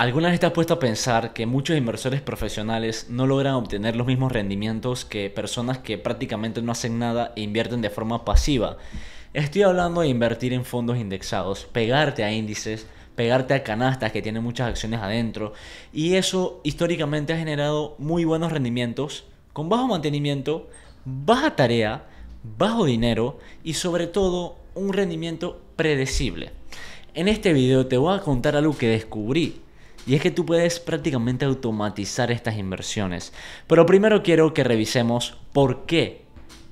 ¿Alguna vez te puesto a pensar que muchos inversores profesionales no logran obtener los mismos rendimientos que personas que prácticamente no hacen nada e invierten de forma pasiva? Estoy hablando de invertir en fondos indexados, pegarte a índices, pegarte a canastas que tienen muchas acciones adentro y eso históricamente ha generado muy buenos rendimientos con bajo mantenimiento, baja tarea, bajo dinero y sobre todo un rendimiento predecible. En este video te voy a contar algo que descubrí y es que tú puedes prácticamente automatizar estas inversiones. Pero primero quiero que revisemos por qué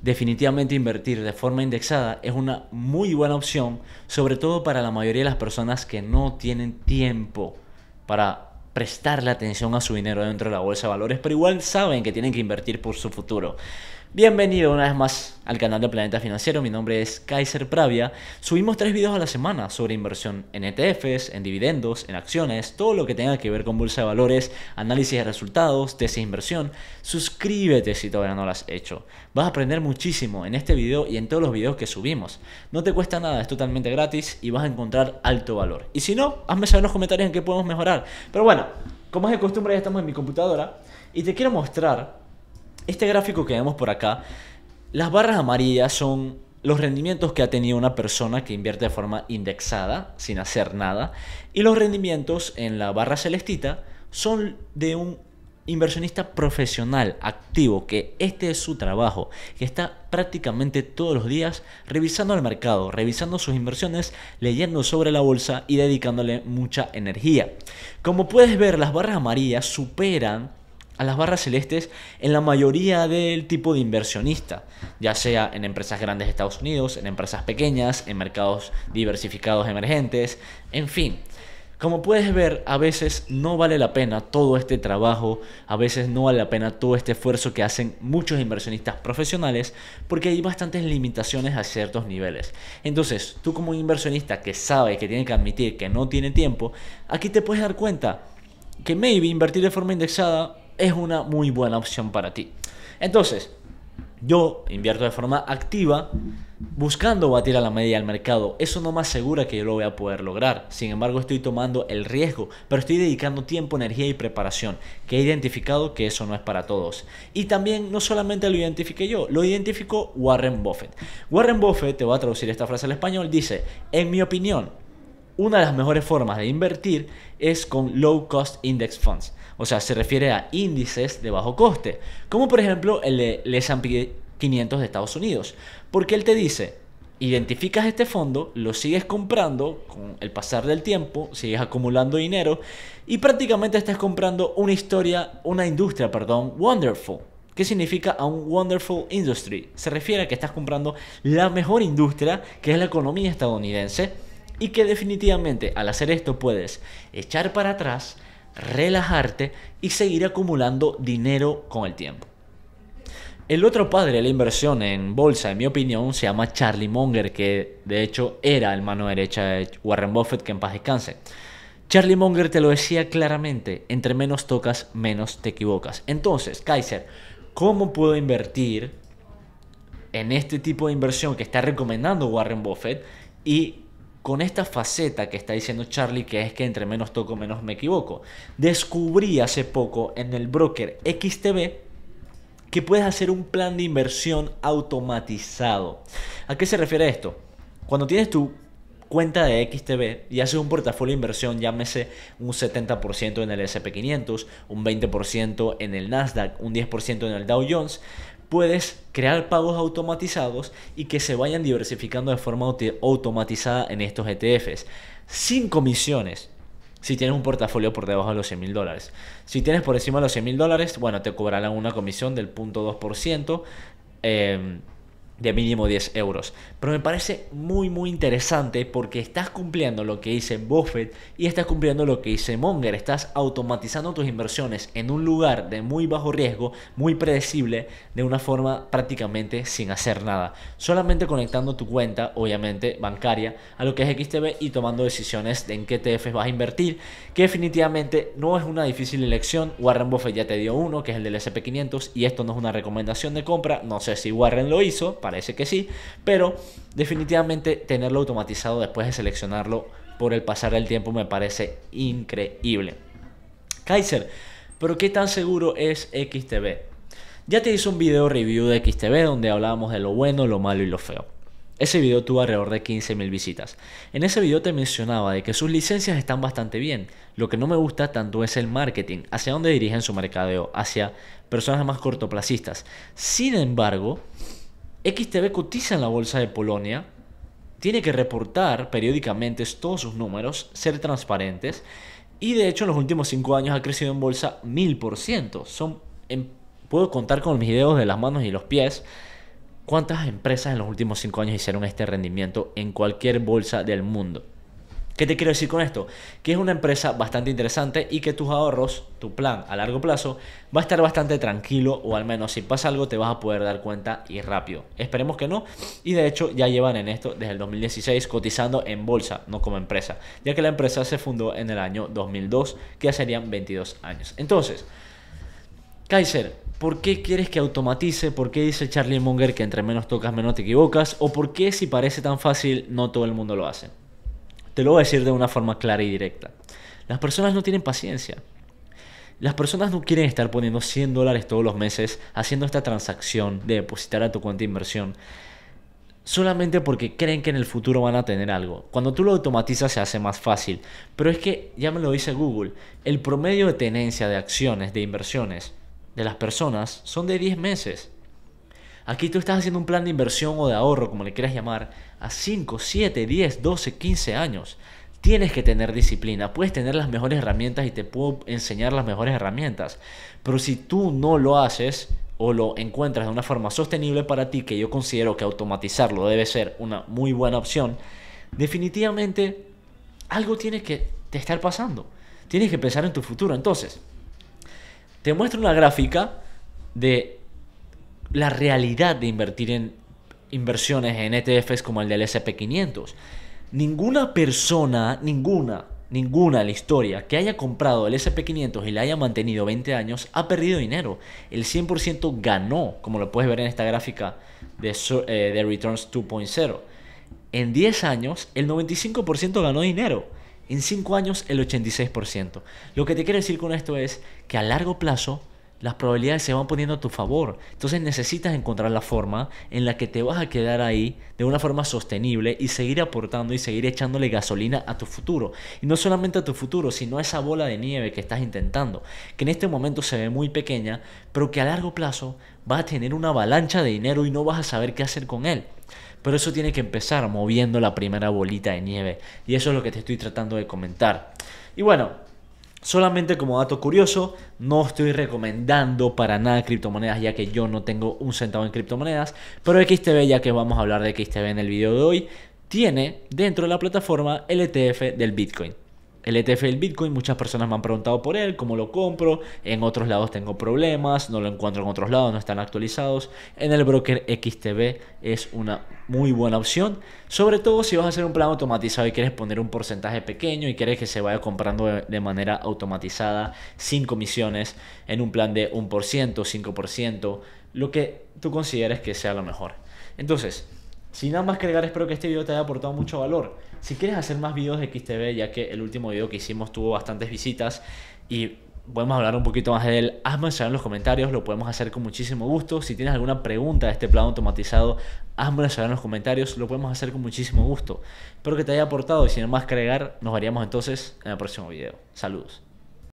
definitivamente invertir de forma indexada es una muy buena opción, sobre todo para la mayoría de las personas que no tienen tiempo para prestarle atención a su dinero dentro de la bolsa de valores, pero igual saben que tienen que invertir por su futuro. Bienvenido una vez más al canal de Planeta Financiero, mi nombre es Kaiser Pravia. Subimos tres videos a la semana sobre inversión en ETFs, en dividendos, en acciones, todo lo que tenga que ver con bolsa de valores, análisis de resultados, tesis de inversión. Suscríbete si todavía no lo has hecho. Vas a aprender muchísimo en este video y en todos los videos que subimos. No te cuesta nada, es totalmente gratis y vas a encontrar alto valor. Y si no, hazme saber en los comentarios en qué podemos mejorar. Pero bueno, como es de costumbre ya estamos en mi computadora y te quiero mostrar este gráfico que vemos por acá, las barras amarillas son los rendimientos que ha tenido una persona que invierte de forma indexada, sin hacer nada, y los rendimientos en la barra celestita son de un inversionista profesional, activo, que este es su trabajo, que está prácticamente todos los días revisando el mercado, revisando sus inversiones, leyendo sobre la bolsa y dedicándole mucha energía. Como puedes ver, las barras amarillas superan a las barras celestes en la mayoría del tipo de inversionista, ya sea en empresas grandes de Estados Unidos, en empresas pequeñas, en mercados diversificados emergentes, en fin. Como puedes ver, a veces no vale la pena todo este trabajo, a veces no vale la pena todo este esfuerzo que hacen muchos inversionistas profesionales porque hay bastantes limitaciones a ciertos niveles. Entonces, tú como inversionista que sabe que tiene que admitir que no tiene tiempo, aquí te puedes dar cuenta que maybe invertir de forma indexada es una muy buena opción para ti. Entonces, yo invierto de forma activa buscando batir a la media del mercado. Eso no me asegura que yo lo voy a poder lograr. Sin embargo, estoy tomando el riesgo, pero estoy dedicando tiempo, energía y preparación, que he identificado que eso no es para todos. Y también no solamente lo identifiqué yo, lo identificó Warren Buffett. Warren Buffett, te voy a traducir esta frase al español, dice, en mi opinión, una de las mejores formas de invertir es con low cost index funds. O sea, se refiere a índices de bajo coste, como por ejemplo el de S&P 500 de Estados Unidos, porque él te dice, identificas este fondo, lo sigues comprando con el pasar del tiempo, sigues acumulando dinero y prácticamente estás comprando una historia, una industria, perdón, wonderful. ¿Qué significa a un wonderful industry? Se refiere a que estás comprando la mejor industria, que es la economía estadounidense, y que definitivamente al hacer esto puedes echar para atrás, relajarte y seguir acumulando dinero con el tiempo. El otro padre de la inversión en bolsa, en mi opinión, se llama Charlie Munger, que de hecho era el mano derecha de Warren Buffett, que en paz descanse. Charlie Munger te lo decía claramente, entre menos tocas, menos te equivocas. Entonces, Kaiser, ¿cómo puedo invertir en este tipo de inversión que está recomendando Warren Buffett y con esta faceta que está diciendo Charlie, que es que entre menos toco, menos me equivoco. Descubrí hace poco en el broker XTB que puedes hacer un plan de inversión automatizado. ¿A qué se refiere esto? Cuando tienes tu cuenta de XTB y haces un portafolio de inversión, llámese un 70% en el SP500, un 20% en el Nasdaq, un 10% en el Dow Jones, puedes crear pagos automatizados y que se vayan diversificando de forma automatizada en estos ETFs. Sin comisiones. Si tienes un portafolio por debajo de los 100 mil dólares. Si tienes por encima de los 100 mil dólares, bueno, te cobrarán una comisión del 0.2% de mínimo 10 euros. Pero me parece muy muy interesante porque estás cumpliendo lo que dice Buffett y estás cumpliendo lo que dice Monger. Estás automatizando tus inversiones en un lugar de muy bajo riesgo, muy predecible, de una forma prácticamente sin hacer nada. Solamente conectando tu cuenta, obviamente bancaria, a lo que es XTB y tomando decisiones de en qué ETFs vas a invertir, que definitivamente no es una difícil elección. Warren Buffett ya te dio uno, que es el del SP500, y esto no es una recomendación de compra. No sé si Warren lo hizo parece que sí, pero definitivamente tenerlo automatizado después de seleccionarlo por el pasar del tiempo me parece increíble. Kaiser, pero ¿qué tan seguro es XTB? Ya te hice un video review de XTB donde hablábamos de lo bueno, lo malo y lo feo. Ese video tuvo alrededor de 15.000 visitas. En ese video te mencionaba de que sus licencias están bastante bien. Lo que no me gusta tanto es el marketing, hacia dónde dirigen su mercadeo, hacia personas más cortoplacistas. Sin embargo, XTB cotiza en la bolsa de Polonia, tiene que reportar periódicamente todos sus números, ser transparentes, y de hecho en los últimos 5 años ha crecido en bolsa 1000%. Son, em, puedo contar con mis dedos de las manos y los pies cuántas empresas en los últimos 5 años hicieron este rendimiento en cualquier bolsa del mundo. ¿Qué te quiero decir con esto? Que es una empresa bastante interesante y que tus ahorros, tu plan a largo plazo, va a estar bastante tranquilo o al menos si pasa algo te vas a poder dar cuenta y rápido. Esperemos que no. Y de hecho ya llevan en esto desde el 2016 cotizando en bolsa, no como empresa, ya que la empresa se fundó en el año 2002, que ya serían 22 años. Entonces, Kaiser, ¿por qué quieres que automatice? ¿Por qué dice Charlie Munger que entre menos tocas menos te equivocas? ¿O por qué si parece tan fácil no todo el mundo lo hace? Te lo voy a decir de una forma clara y directa. Las personas no tienen paciencia. Las personas no quieren estar poniendo 100 dólares todos los meses haciendo esta transacción de depositar a tu cuenta de inversión solamente porque creen que en el futuro van a tener algo. Cuando tú lo automatizas se hace más fácil. Pero es que, ya me lo dice Google, el promedio de tenencia de acciones, de inversiones de las personas son de 10 meses. Aquí tú estás haciendo un plan de inversión o de ahorro, como le quieras llamar, a 5, 7, 10, 12, 15 años. Tienes que tener disciplina, puedes tener las mejores herramientas y te puedo enseñar las mejores herramientas. Pero si tú no lo haces o lo encuentras de una forma sostenible para ti, que yo considero que automatizarlo debe ser una muy buena opción, definitivamente algo tiene que te estar pasando. Tienes que pensar en tu futuro. Entonces, te muestro una gráfica de la realidad de invertir en inversiones en ETFs como el del SP500. Ninguna persona, ninguna, ninguna en la historia que haya comprado el SP500 y la haya mantenido 20 años ha perdido dinero. El 100% ganó, como lo puedes ver en esta gráfica de, eh, Returns 2.0. En 10 años, el 95% ganó dinero. En 5 años, el 86%. Lo que te quiero decir con esto es que a largo plazo, las probabilidades se van poniendo a tu favor. Entonces necesitas encontrar la forma en la que te vas a quedar ahí de una forma sostenible y seguir aportando y seguir echándole gasolina a tu futuro. Y no solamente a tu futuro, sino a esa bola de nieve que estás intentando, que en este momento se ve muy pequeña, pero que a largo plazo va a tener una avalancha de dinero y no vas a saber qué hacer con él. Pero eso tiene que empezar moviendo la primera bolita de nieve. Y eso es lo que te estoy tratando de comentar. Y bueno, Solamente como dato curioso, no estoy recomendando para nada criptomonedas ya que yo no tengo un centavo en criptomonedas, pero XTB ya que vamos a hablar de XTB en el video de hoy, tiene dentro de la plataforma el ETF del Bitcoin el ETF el Bitcoin, muchas personas me han preguntado por él, cómo lo compro, en otros lados tengo problemas, no lo encuentro en otros lados, no están actualizados. En el broker XTB es una muy buena opción, sobre todo si vas a hacer un plan automatizado y quieres poner un porcentaje pequeño y quieres que se vaya comprando de manera automatizada sin comisiones en un plan de 1%, 5%, lo que tú consideres que sea lo mejor. Entonces, sin nada más que agregar, espero que este video te haya aportado mucho valor. Si quieres hacer más videos de XTV ya que el último video que hicimos tuvo bastantes visitas y podemos hablar un poquito más de él, hazme saber en los comentarios, lo podemos hacer con muchísimo gusto. Si tienes alguna pregunta de este plan automatizado, hazmelo saber en los comentarios, lo podemos hacer con muchísimo gusto. Espero que te haya aportado y sin nada más que agregar, nos veríamos entonces en el próximo video. Saludos.